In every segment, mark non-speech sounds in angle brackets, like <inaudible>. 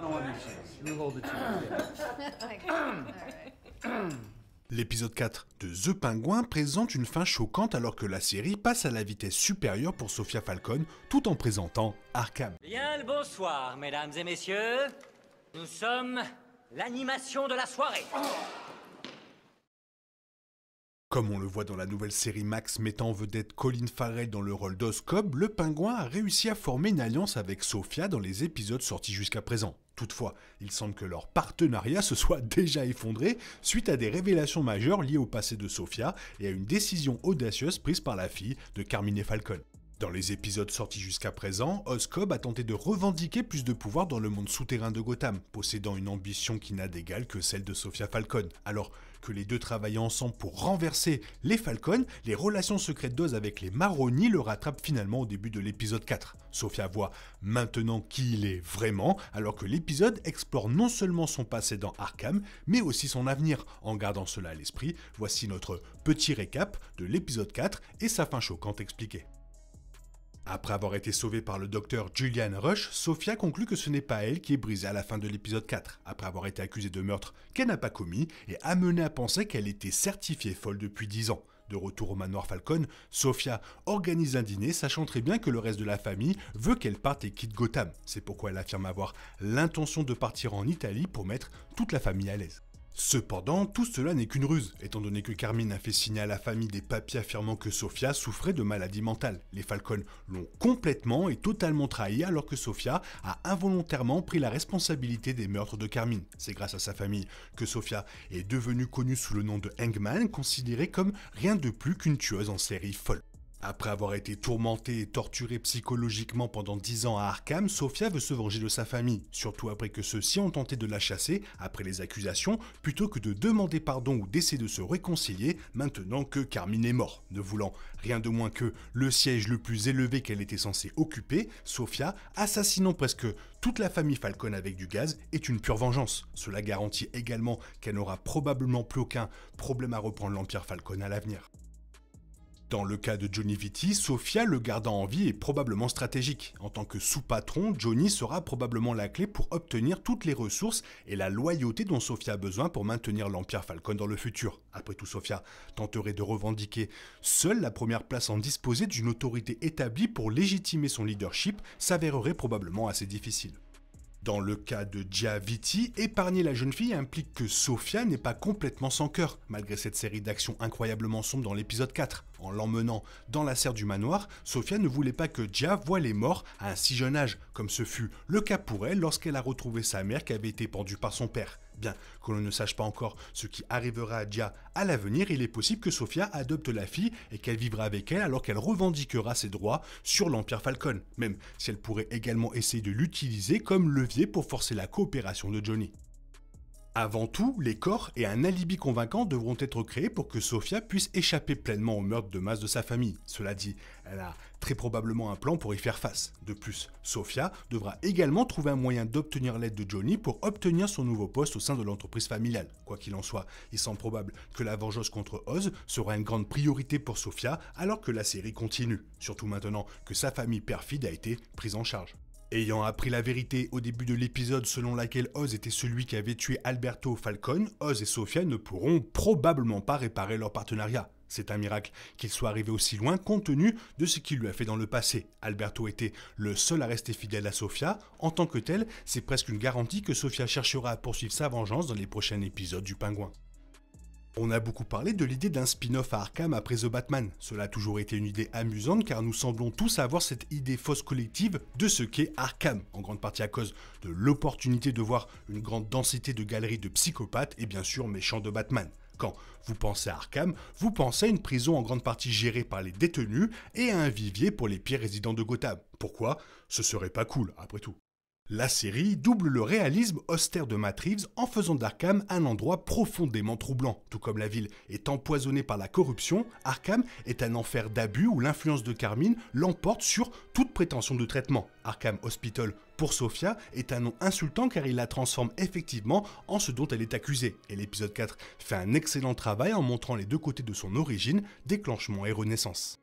<coughs> <coughs> L'épisode 4 de The Pingouin présente une fin choquante alors que la série passe à la vitesse supérieure pour Sophia Falcon tout en présentant Arkham. Bien le bonsoir, mesdames et messieurs. Nous sommes l'animation de la soirée. Comme on le voit dans la nouvelle série Max mettant en vedette Colin Farrell dans le rôle d'Oscob, le pingouin a réussi à former une alliance avec Sophia dans les épisodes sortis jusqu'à présent. Toutefois, il semble que leur partenariat se soit <laughs> déjà effondré suite à des révélations majeures liées au passé de Sophia et à une décision audacieuse prise par la fille de Carmine Falcon. Dans les épisodes sortis jusqu'à présent, Oscob a tenté de revendiquer plus de pouvoir dans le monde souterrain de Gotham, possédant une ambition qui n'a d'égal que celle de Sophia Falcon. Alors que les deux travaillent ensemble pour renverser les Falcons, les relations secrètes d'Oz avec les Maroni le rattrapent finalement au début de l'épisode 4. Sophia voit maintenant qui il est vraiment, alors que l'épisode explore non seulement son passé dans Arkham, mais aussi son avenir. En gardant cela à l'esprit, voici notre petit récap de l'épisode 4 et sa fin choquante expliquée. Après avoir été sauvée par le docteur Julian Rush, Sophia conclut que ce n'est pas elle qui est brisée à la fin de l'épisode 4, après avoir été accusée de meurtre qu'elle n'a pas commis et amenée à penser qu'elle était certifiée folle depuis 10 ans. De retour au manoir Falcon, Sophia organise un dîner, sachant très bien que le reste de la famille veut qu'elle parte et quitte Gotham. C'est pourquoi elle affirme avoir l'intention de partir en Italie pour mettre toute la famille à l'aise. Cependant, tout cela n'est qu'une ruse, étant donné que Carmine a fait signer à la famille des papiers affirmant que Sofia souffrait de maladie mentale. Les Falcons l'ont complètement et totalement trahi alors que Sofia a involontairement pris la responsabilité des meurtres de Carmine. C'est grâce à sa famille que Sofia est devenue connue sous le nom de Hangman, considérée comme rien de plus qu'une tueuse en série folle. Après avoir été tourmentée et torturée psychologiquement pendant 10 ans à Arkham, Sophia veut se venger de sa famille, surtout après que ceux-ci ont tenté de la chasser après les accusations, plutôt que de demander pardon ou d'essayer de se réconcilier maintenant que Carmine est mort. Ne voulant rien de moins que le siège le plus élevé qu'elle était censée occuper, Sophia, assassinant presque toute la famille Falcon avec du gaz, est une pure vengeance. Cela garantit également qu'elle n'aura probablement plus aucun problème à reprendre l'Empire Falcon à l'avenir. Dans le cas de Johnny Vitti, Sophia le gardant en vie est probablement stratégique. En tant que sous-patron, Johnny sera probablement la clé pour obtenir toutes les ressources et la loyauté dont Sophia a besoin pour maintenir l'Empire Falcon dans le futur. Après tout, Sophia tenterait de revendiquer seule la première place en disposer d'une autorité établie pour légitimer son leadership s'avérerait probablement assez difficile. Dans le cas de Viti, épargner la jeune fille implique que Sofia n'est pas complètement sans cœur, malgré cette série d'actions incroyablement sombres dans l'épisode 4. En l'emmenant dans la serre du manoir, Sofia ne voulait pas que Gia voie les morts à un si jeune âge, comme ce fut le cas pour elle lorsqu'elle a retrouvé sa mère qui avait été pendue par son père. Bien que l'on ne sache pas encore ce qui arrivera à Dia à l'avenir, il est possible que Sofia adopte la fille et qu'elle vivra avec elle alors qu'elle revendiquera ses droits sur l'Empire Falcon, même si elle pourrait également essayer de l'utiliser comme levier pour forcer la coopération de Johnny. Avant tout, les corps et un alibi convaincant devront être créés pour que Sofia puisse échapper pleinement aux meurtre de masse de sa famille. Cela dit, elle a très probablement un plan pour y faire face. De plus, Sofia devra également trouver un moyen d'obtenir l'aide de Johnny pour obtenir son nouveau poste au sein de l'entreprise familiale. Quoi qu'il en soit, il semble probable que la vengeance contre Oz sera une grande priorité pour Sofia alors que la série continue, surtout maintenant que sa famille perfide a été prise en charge. Ayant appris la vérité au début de l'épisode selon laquelle Oz était celui qui avait tué Alberto Falcon, Oz et Sofia ne pourront probablement pas réparer leur partenariat. C'est un miracle qu'il soit arrivé aussi loin compte tenu de ce qu'il lui a fait dans le passé. Alberto était le seul à rester fidèle à Sofia. En tant que tel, c'est presque une garantie que Sofia cherchera à poursuivre sa vengeance dans les prochains épisodes du Pingouin. On a beaucoup parlé de l'idée d'un spin-off à Arkham après The Batman. Cela a toujours été une idée amusante car nous semblons tous avoir cette idée fausse collective de ce qu'est Arkham, en grande partie à cause de l'opportunité de voir une grande densité de galeries de psychopathes et bien sûr méchants de Batman. Quand vous pensez à Arkham, vous pensez à une prison en grande partie gérée par les détenus et à un vivier pour les pires résidents de Gotham. Pourquoi Ce serait pas cool, après tout. La série double le réalisme austère de Matt Reeves en faisant d'Arkham un endroit profondément troublant. Tout comme la ville est empoisonnée par la corruption, Arkham est un enfer d'abus où l'influence de Carmine l'emporte sur toute prétention de traitement. Arkham Hospital pour Sophia est un nom insultant car il la transforme effectivement en ce dont elle est accusée. Et l'épisode 4 fait un excellent travail en montrant les deux côtés de son origine, déclenchement et renaissance.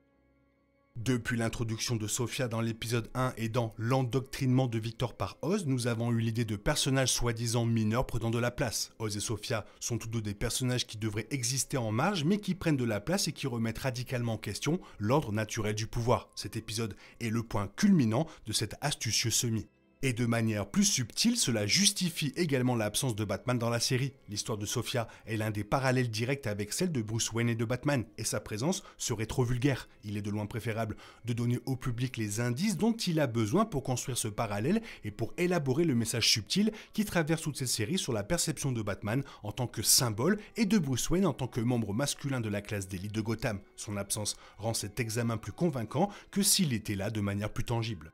Depuis l'introduction de Sophia dans l'épisode 1 et dans l'endoctrinement de Victor par Oz, nous avons eu l'idée de personnages soi-disant mineurs prenant de la place. Oz et Sophia sont tous deux des personnages qui devraient exister en marge mais qui prennent de la place et qui remettent radicalement en question l'ordre naturel du pouvoir. Cet épisode est le point culminant de cet astucieux semi. Et de manière plus subtile, cela justifie également l'absence de Batman dans la série. L'histoire de Sofia est l'un des parallèles directs avec celle de Bruce Wayne et de Batman, et sa présence serait trop vulgaire. Il est de loin préférable de donner au public les indices dont il a besoin pour construire ce parallèle et pour élaborer le message subtil qui traverse toute cette série sur la perception de Batman en tant que symbole et de Bruce Wayne en tant que membre masculin de la classe d'élite de Gotham. Son absence rend cet examen plus convaincant que s'il était là de manière plus tangible.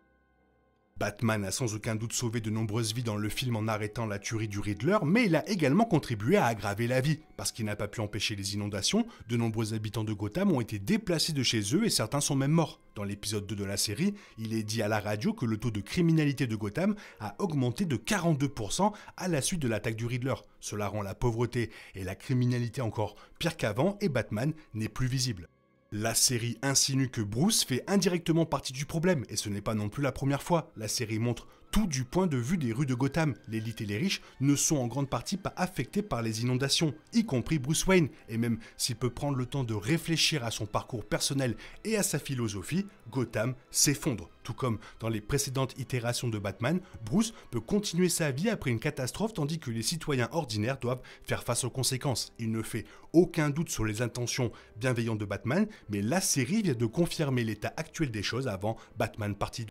Batman a sans aucun doute sauvé de nombreuses vies dans le film en arrêtant la tuerie du Riddler, mais il a également contribué à aggraver la vie, parce qu'il n'a pas pu empêcher les inondations, de nombreux habitants de Gotham ont été déplacés de chez eux et certains sont même morts. Dans l'épisode 2 de la série, il est dit à la radio que le taux de criminalité de Gotham a augmenté de 42% à la suite de l'attaque du Riddler. Cela rend la pauvreté et la criminalité encore pire qu'avant et Batman n'est plus visible. La série insinue que Bruce fait indirectement partie du problème, et ce n'est pas non plus la première fois. La série montre tout du point de vue des rues de Gotham. L'élite et les riches ne sont en grande partie pas affectés par les inondations, y compris Bruce Wayne, et même s'il peut prendre le temps de réfléchir à son parcours personnel et à sa philosophie, Gotham s'effondre. Tout comme dans les précédentes itérations de Batman, Bruce peut continuer sa vie après une catastrophe tandis que les citoyens ordinaires doivent faire face aux conséquences. Il ne fait aucun doute sur les intentions bienveillantes de Batman, mais la série vient de confirmer l'état actuel des choses avant Batman Partie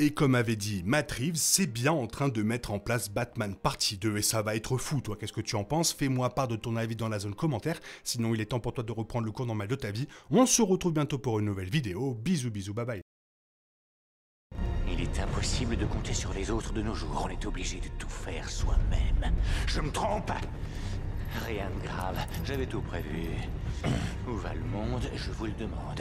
et comme avait dit Matt Reeves, c'est bien en train de mettre en place Batman Partie 2 et ça va être fou, toi, qu'est-ce que tu en penses Fais-moi part de ton avis dans la zone commentaire, sinon il est temps pour toi de reprendre le cours normal de ta vie. On se retrouve bientôt pour une nouvelle vidéo, bisous bisous, bye bye. Il est impossible de compter sur les autres de nos jours, on est obligé de tout faire soi-même. Je me trompe Rien de grave, j'avais tout prévu. Où va le monde, je vous le demande.